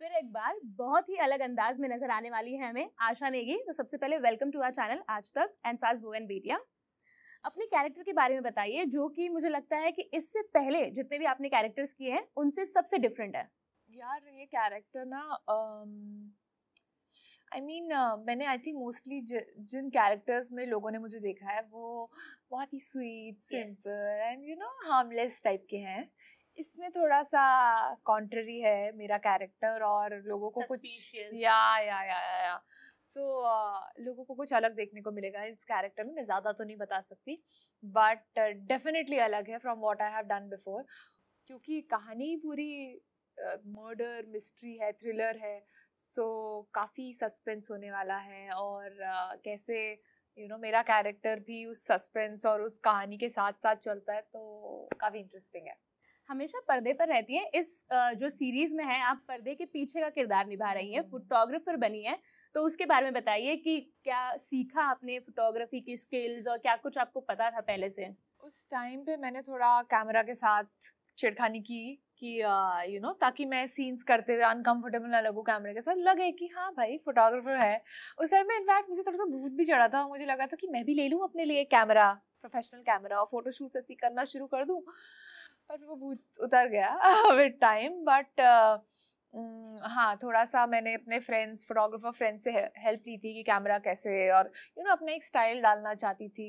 फिर एक बार बहुत ही अलग अंदाज में नजर आने वाली है हमें आशा नेगी तो सबसे पहले वेलकम टू आर चैनल आज तक एंड सास बोवन बेटिया अपने कैरेक्टर के बारे में बताइए जो कि मुझे लगता है कि इससे पहले जितने भी आपने कैरेक्टर्स किए हैं उनसे सबसे डिफरेंट है यार ये कैरेक्टर ना I um, mean I mean, uh, मैंने आई थिंक मोस्टली जिन कैरेक्टर्स में लोगों ने मुझे देखा है वो बहुत ही sweet simple and you know harmless type के हैं इसमें थोड़ा सा कॉन्ट्ररी है मेरा कैरेक्टर और लोगों को Suspicious. कुछ या या या या, या. सो so, uh, लोगों को कुछ अलग देखने को मिलेगा इस कैरेक्टर में मैं ज़्यादा तो नहीं बता सकती बट डेफिनेटली uh, अलग है from what I have done before क्योंकि कहानी पूरी मर्डर uh, मिस्ट्री है थ्रिलर है सो so, काफ़ी सस्पेंस होने वाला है और uh, कैसे यू you नो know, मेरा कैरेक्टर भी उस सस्पेंस और उस कहानी के साथ साथ चलता है तो काफ़ी इंटरेस्टिंग है हमेशा पर्दे पर रहती हैं इस जो सीरीज़ में है आप पर्दे के पीछे का किरदार निभा रही हैं हम्म। फोटोग्राफर बनी हैं तो उसके बारे में बताइए कि क्या सीखा आपने फोटोग्राफी की स्किल्स और क्या कुछ आपको पता था पहले से उस टाइम पे मैंने थोड़ा कैमरा के साथ छेड़खानी की कि यू नो ताकि मैं सीन्स करते हुए अनकंफर्टेबल ना लगूँ कैमरे के साथ लगे कि हाँ भाई फोटोग्राफर है उस टाइम में इनफैक्ट मुझे थोड़ा सा भूत भी चढ़ा था मुझे लगा था कि मैं भी ले लूँ अपने लिए कैमरा प्रोफेशनल कैमरा और फोटोशूट ऐसी करना शुरू कर दूँ पर वो भूत उतर गया विद टाइम बट हाँ थोड़ा सा मैंने अपने फ्रेंड्स फोटोग्राफर फ्रेंड से हेल्प ली थी कि कैमरा कैसे और यू you नो know, अपना एक स्टाइल डालना चाहती थी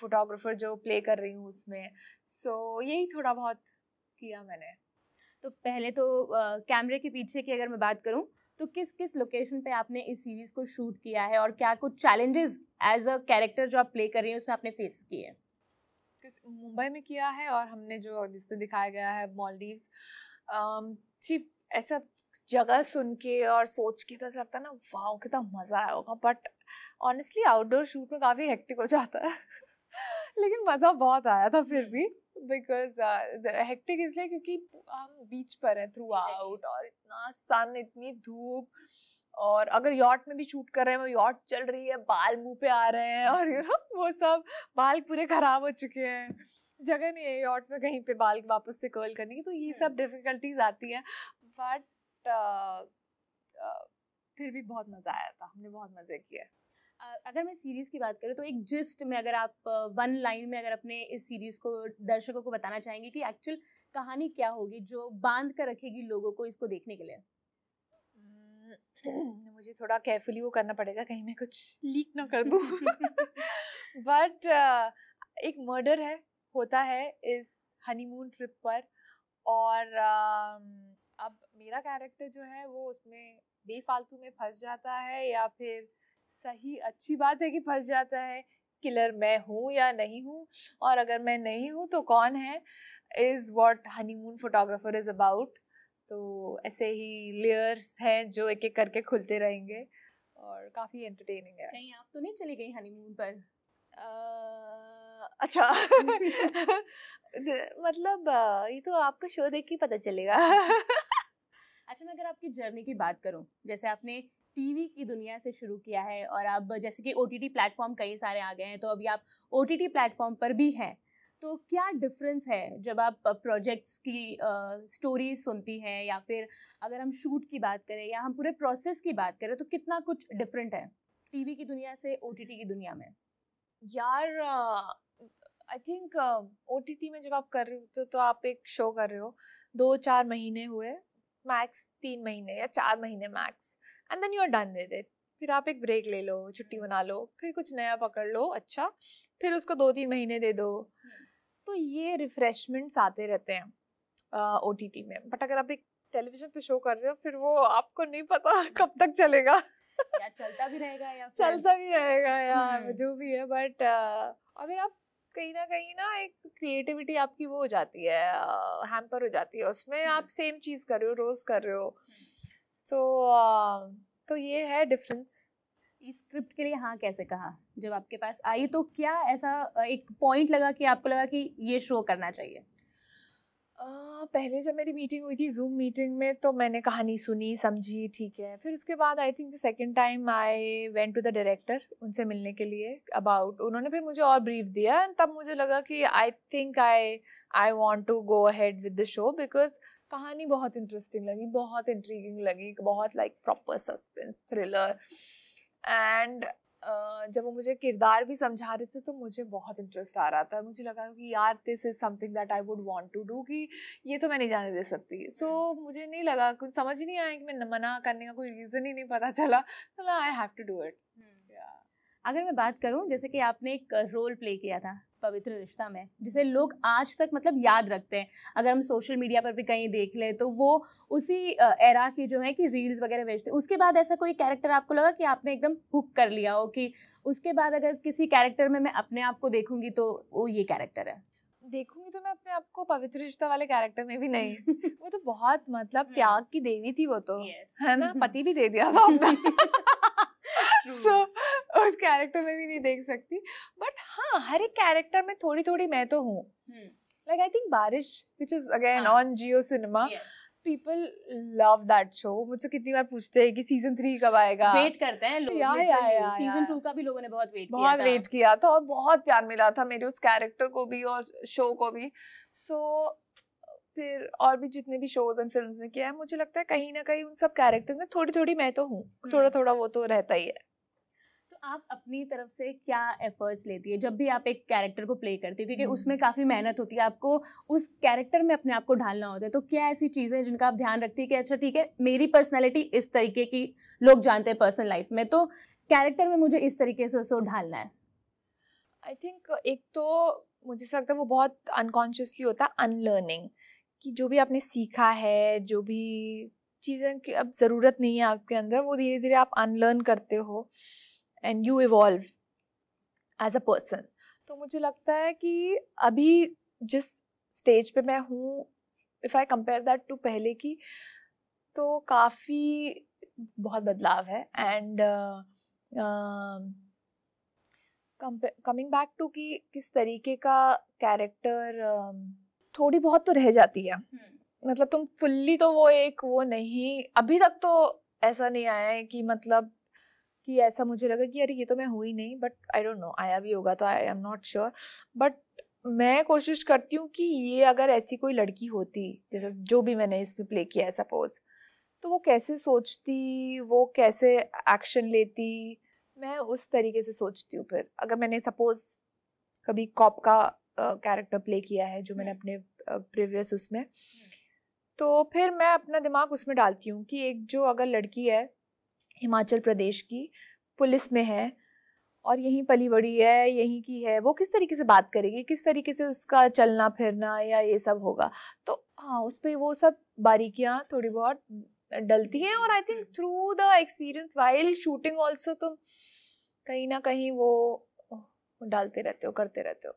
फोटोग्राफर uh, जो प्ले कर रही हूँ उसमें सो so, यही थोड़ा बहुत किया मैंने तो पहले तो कैमरे uh, के पीछे की अगर मैं बात करूँ तो किस किस लोकेशन पे आपने इस सीरीज़ को शूट किया है और क्या कुछ चैलेंजेस एज अ कैरेक्टर जो आप प्ले कर रही हैं उसमें आपने फेस किए हैं मुंबई में किया है और हमने जो जिसमें दिखाया गया है मॉलडीव्स ठीक ऐसा जगह सुन के और सोच के तो ऐसा लगता है ना वाह कितना मज़ा आया होगा बट ऑनेस्टली आउटडोर शूट में काफ़ी हेक्टिक हो जाता है लेकिन मज़ा बहुत आया था फिर भी बिकॉज हेक्टिक uh, इसलिए क्योंकि हम बीच पर हैं थ्रू आउट और इतना सन इतनी धूप और अगर यॉट में भी शूट कर रहे हैं वो यॉट चल रही है बाल मुंह पे आ रहे हैं और यू नो वो सब बाल पूरे खराब हो चुके हैं जगह नहीं है यॉट में कहीं पे बाल वापस से कर्ल करने की तो ये सब डिफिकल्टीज हम्म। आती हैं बट uh, uh, फिर भी बहुत मज़ा आया था हमने बहुत मज़े किए अगर मैं सीरीज़ की बात करूँ तो एक जिस्ट में अगर आप वन लाइन में अगर अपने इस सीरीज़ को दर्शकों को बताना चाहेंगे कि एक्चुअल कहानी क्या होगी जो बांध कर रखेगी लोगों को इसको देखने के लिए मुझे थोड़ा केयरफुली वो करना पड़ेगा कहीं मैं कुछ लीक ना कर दूँ बट uh, एक मर्डर है होता है इस हनीमून ट्रिप पर और uh, अब मेरा कैरेक्टर जो है वो उसमें बेफालतू में फंस जाता है या फिर सही अच्छी बात है कि फंस जाता है किलर मैं हूँ या नहीं हूँ और अगर मैं नहीं हूँ तो कौन है is what honeymoon photographer is about तो ऐसे ही लेयर्स हैं जो एक एक करके खुलते रहेंगे और काफ़ी एंटरटेनिंग है कहीं आप तो नहीं चली गई हनीमून पर आ, अच्छा मतलब ये तो आपका शो देख के पता चलेगा अच्छा मैं अगर आपकी जर्नी की बात करूं जैसे आपने टीवी की दुनिया से शुरू किया है और अब जैसे कि ओ टी प्लेटफॉर्म कई सारे आ गए हैं तो अभी आप ओ टी प्लेटफॉर्म पर भी हैं तो क्या डिफरेंस है जब आप प्रोजेक्ट्स की स्टोरी सुनती हैं या फिर अगर हम शूट की बात करें या हम पूरे प्रोसेस की बात करें तो कितना कुछ डिफरेंट है टीवी की दुनिया से ओ की दुनिया में यार आई थिंक ओ में जब आप कर रहे होते तो आप एक शो कर रहे हो दो चार महीने हुए मैक्स तीन महीने या चार महीने max and then you are done with it फिर आप एक ब्रेक ले लो छुट्टी बना hmm. लो फिर कुछ नया पकड़ लो अच्छा फिर उसको दो तीन महीने दे दो तो ये रिफ्रेशमेंट्स आते रहते हैं ओ टी टी में बट अगर आप एक टेलीविजन पे शो कर रहे हो फिर वो आपको नहीं पता कब तक चलेगा या चलता भी रहेगा या चलता भी रहेगा या हम्म। जो भी है बट अगर आप कहीं ना कहीं ना एक क्रिएटिविटी आपकी वो हो जाती है हैम्पर हो जाती है उसमें हम्म। आप सेम चीज़ कर रहे हो रोज़ कर रहे हो हम्म। तो तो ये है डिफरेंस इस स्क्रिप्ट के लिए हाँ कैसे कहा जब आपके पास आई तो क्या ऐसा एक पॉइंट लगा कि आपको लगा कि ये शो करना चाहिए आ, पहले जब मेरी मीटिंग हुई थी जूम मीटिंग में तो मैंने कहानी सुनी समझी ठीक है फिर उसके बाद I think the second time I went to the director उनसे मिलने के लिए अबाउट उन्होंने फिर मुझे और ब्रीफ दिया एंड तब मुझे लगा कि I think I I want to go ahead with the show because कहानी बहुत इंटरेस्टिंग लगी बहुत इंट्रीगिंग लगी बहुत like proper suspense thriller and जब वो मुझे किरदार भी समझा रहे थे तो मुझे बहुत इंटरेस्ट आ रहा था मुझे लगा कि यार this is something that I would want to do कि ये तो मैं नहीं जाने दे सकती सो so, hmm. मुझे नहीं लगा कुछ समझ ही नहीं आया कि मैं मना करने का कोई रीज़न ही नहीं पता चला I have to do it अगर मैं बात करूँ जैसे कि आपने एक रोल प्ले किया था पवित्र रिश्ता में जिसे लोग आज तक मतलब याद रखते हैं अगर हम सोशल मीडिया पर भी कहीं देख लें तो वो उसी एरा की जो है कि रील्स वगैरह भेजते उसके बाद ऐसा कोई कैरेक्टर आपको लगा कि आपने एकदम हुक कर लिया हो कि उसके बाद अगर किसी कैरेक्टर में मैं अपने आप को देखूंगी तो वो ये कैरेक्टर है देखूंगी तो मैं अपने आप को पवित्र रिश्ता वाले कैरेक्टर में भी नहीं वो तो बहुत मतलब हम्म। त्याग की देवी थी वो तो yes. है ना पति भी दे दिया था अपना so, उस कैरेक्टर में भी नहीं देख सकती बट हाँ हर एक कैरेक्टर में थोड़ी थोड़ी मैं तो हूँ like I think Baarish which is again on Jio cinema people love that show मुझसे कितनी बार पूछते हैं कि सीजन थ्री कब आएगा वेट करते हैं लोग या, या, या, सीजन टू का भी लोगों ने बहुत वेट बहुत वेट किया था और बहुत प्यार मिला था मेरे उस कैरेक्टर को भी और शो को भी सो फिर और भी जितने भी शोज एंड फिल्म्स में किया है मुझे लगता है कहीं ना कहीं उन सब कैरेक्टर में थोड़ी थोड़ी मैं तो हूँ हम्म। थोड़ा थोड़ा वो तो रहता ही है आप अपनी तरफ से क्या एफर्ट्स लेती है जब भी आप एक कैरेक्टर को प्ले करती हो क्योंकि हम्म। उसमें काफ़ी मेहनत होती है आपको उस कैरेक्टर में अपने आप को ढालना होता है तो क्या ऐसी चीज़ें जिनका आप ध्यान रखती है कि अच्छा ठीक है मेरी पर्सनैलिटी इस तरीके की लोग जानते हैं पर्सनल लाइफ में तो कैरेक्टर में मुझे इस तरीके से उसको ढालना है आई थिंक एक तो मुझे लगता है वो बहुत अनकॉन्शियसली होता है अनलर्निंग कि जो भी आपने सीखा है जो भी चीज़ें की अब ज़रूरत नहीं है आपके अंदर वो धीरे धीरे आप अनलर्न करते हो and you evolve as a person तो मुझे लगता है कि अभी जिस स्टेज पे मैं हूँ if I compare that to पहले की तो काफ़ी बहुत बदलाव है एंड कमिंग बैक टू कि किस तरीके का कैरेक्टर uh, um, थोड़ी बहुत तो रह जाती है hmm. मतलब तुम फुल्ली तो वो एक वो नहीं अभी तक तो ऐसा नहीं आया है कि मतलब कि ऐसा मुझे लगा कि अरे ये तो मैं हुई नहीं बट आई डोंट नो आया भी होगा तो I am not sure but मैं कोशिश करती हूँ कि ये अगर ऐसी कोई लड़की होती जैसे जो भी मैंने इसमें प्ले किया है सपोज तो वो कैसे सोचती वो कैसे एक्शन लेती मैं उस तरीके से सोचती हूँ फिर अगर मैंने सपोज कभी कॉप का कैरेक्टर uh, प्ले किया है जो मैंने हम्म। अपने प्रीवियस uh, उसमें हम्म। तो फिर मैं अपना दिमाग उसमें डालती हूँ कि एक जो अगर लड़की है हिमाचल प्रदेश की पुलिस में है और यहीं पली बड़ी है यहीं की है वो किस तरीके से बात करेगी किस तरीके से उसका चलना फिरना या ये सब होगा तो हाँ उस पर वो सब बारीकियाँ थोड़ी बहुत डलती हैं और I think through the experience while shooting also तुम कहीं ना कहीं वो डालते रहते हो करते रहते हो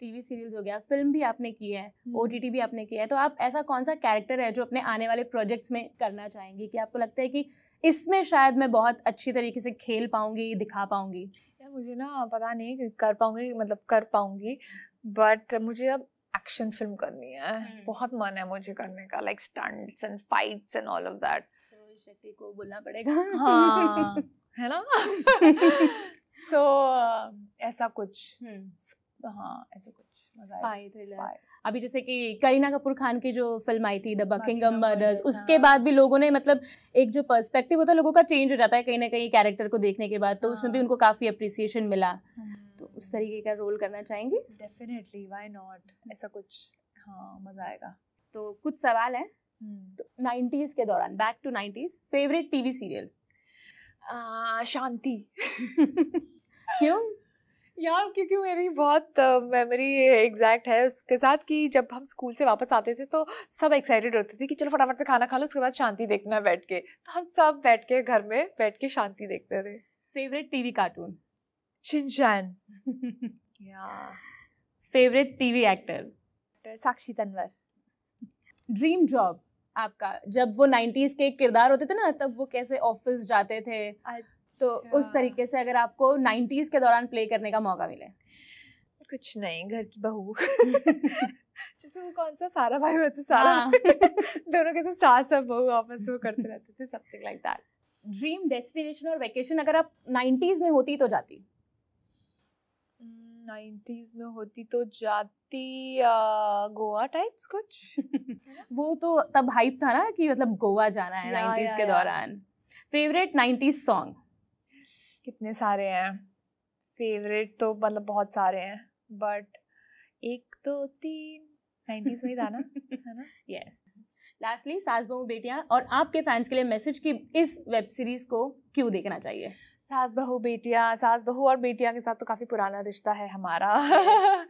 टीवी सीरियल्स हो गया फिल्म भी आपने की है ओ हम्म। भी आपने किया है तो आप ऐसा कौन सा कैरेक्टर है जो अपने आने वाले प्रोजेक्ट्स में करना चाहेंगे कि आपको लगता है कि इसमें शायद मैं बहुत अच्छी तरीके से खेल पाऊंगी दिखा पाऊंगी मुझे ना पता नहीं कर पाऊंगी मतलब कर पाऊंगी बट मुझे अब एक्शन फिल्म करनी है हम्म। बहुत मन है मुझे करने का like stunts and fights and all of that Shakti को बोलना पड़ेगा हाँ है ना सो so, ऐसा कुछ हम्म। हाँ ऐसा कुछ स्पाई थ्रिलर अभी जैसे कि करीना कपूर खान की जो फिल्म आई थी द बकिंगम मर्डर्स उसके बाद भी लोगों ने मतलब एक जो पर्सपेक्टिव होता है लोगों का चेंज हो जाता है कहीं ना कहीं कैरेक्टर को देखने के बाद तो उसमें भी हाँ। उनको काफ़ी अप्रिसिएशन मिला हम्म। तो उस तरीके का रोल करना चाहेंगे डेफिनेटली वाई नॉट ऐसा कुछ हाँ मज़ा आएगा तो कुछ सवाल हैं नाइन्टीज़ हम्म। तो के दौरान back to nineties favourite TV serial Shanti क्यों यार क्योंकि मेरी बहुत मेमोरी एग्जैक्ट है उसके साथ कि जब हम स्कूल से वापस आते थे तो सब एक्साइटेड होते थे कि चलो फटाफट से खाना खा लो उसके बाद शांति देखना है बैठ के तो हम सब बैठ के घर में बैठ के शांति देखते थे फेवरेट टीवी कार्टून शिनचैन या favourite TV actor Sakshi Tanwar dream job आपका जब वो नाइन्टीज के किरदार होते थे ना तब वो कैसे ऑफिस जाते थे तो अच्छा। उस तरीके से अगर आपको 90s के दौरान प्ले करने का मौका मिले कुछ नहीं घर की बहू जैसे वो कौन सा सारा भाई वैसे सारा हाँ. दोनों के साथ सास और बहू आपस में करते रहते थे something like that dream destination और वेकेशन अगर आप 90s में होती तो जाती 90s hmm, में होती तो जाती गोवा टाइप्स कुछ वो तो तब हाइप था ना कि मतलब गोवा जाना है नाइन्टीज के दौरान फेवरेट नाइन्टीज सॉन्ग कितने सारे हैं फेवरेट तो मतलब बहुत सारे हैं बट एक दो तीन नाइन्टीज में ही था ना है ना यस लास्टली सास बहू बेटियाँ और आपके फैंस के लिए मैसेज कि इस वेब सीरीज को क्यों देखना चाहिए सास बहू बेटिया सास बहू और बेटिया के साथ तो काफ़ी पुराना रिश्ता है हमारा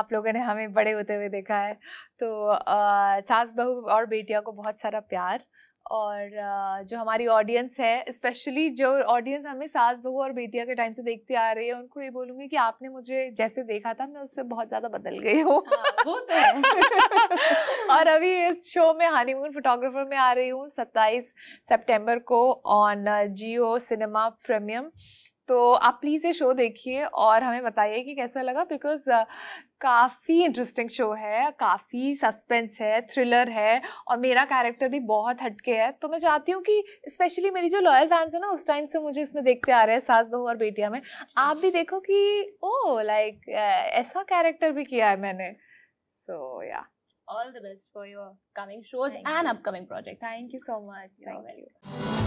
आप लोगों ने हमें बड़े होते हुए देखा है तो आ, सास बहू और बेटिया को बहुत सारा प्यार और जो हमारी ऑडियंस है स्पेशली जो ऑडियंस हमें सास बहू और बेटिया के टाइम से देखती आ रही है उनको ये बोलूँगी कि आपने मुझे जैसे देखा था मैं उससे बहुत ज़्यादा बदल गई हूँ हाँ, तो और अभी इस शो में हनीमून फोटोग्राफर में आ रही हूँ सत्ताईस सेप्टेम्बर को ऑन जियो सिनेमा प्रीमियम तो आप प्लीज़ ये शो देखिए और हमें बताइए कि कैसा लगा बिकॉज uh, काफ़ी इंटरेस्टिंग शो है काफ़ी सस्पेंस है थ्रिलर है और मेरा कैरेक्टर भी बहुत हटके है तो मैं चाहती हूँ कि स्पेशली मेरी जो लॉयल फैंस है ना उस टाइम से मुझे इसमें देखते आ रहे हैं सास बहू और बेटिया में आप भी देखो कि ओ oh, लाइक ऐसा कैरेक्टर भी किया है मैंने सो या all the best for your coming shows Thank and you. upcoming projects. Thank you so much. Thank, Thank you.